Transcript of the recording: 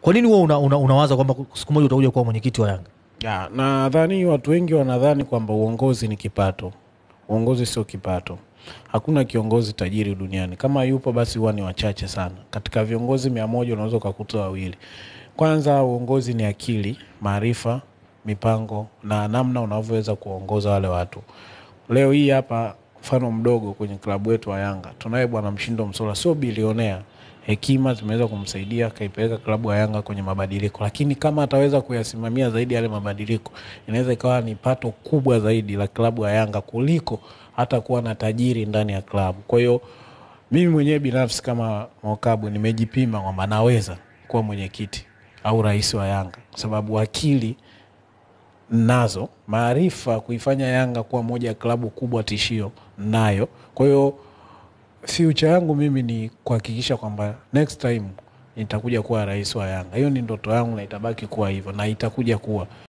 Kwa nini wewe una, una, unawaza kwamba siku moja utakuja kuwa mwenyekiti wa Yanga? Ya, nadhani watu wengi wanadhani kwamba uongozi ni kipato. Uongozi sio kipato. Hakuna kiongozi tajiri duniani. Kama yupo basi huwa ni wachache sana. Katika viongozi mia moja unaweza ukakuta wawili. Kwanza, uongozi ni akili, maarifa, mipango na namna unavyoweza kuongoza wale watu. Leo hii hapa mfano mdogo kwenye klabu yetu ya Yanga tunaye bwana Mshindo Msola, sio bilionea hekima zimeweza kumsaidia akaipeleka klabu ya Yanga kwenye mabadiliko, lakini kama ataweza kuyasimamia zaidi yale mabadiliko, inaweza ikawa ni pato kubwa zaidi la klabu ya Yanga kuliko hata kuwa na tajiri ndani ya klabu. Kwa hiyo mimi mwenyewe binafsi kama Mwakabu nimejipima kwamba naweza kuwa mwenyekiti au rais wa Yanga kwa sababu akili nazo maarifa kuifanya Yanga kuwa moja ya klabu kubwa tishio nayo. Kwa hiyo future yangu mimi ni kuhakikisha kwamba next time nitakuja kuwa rais wa Yanga. Hiyo ni ndoto yangu na itabaki kuwa hivyo na itakuja kuwa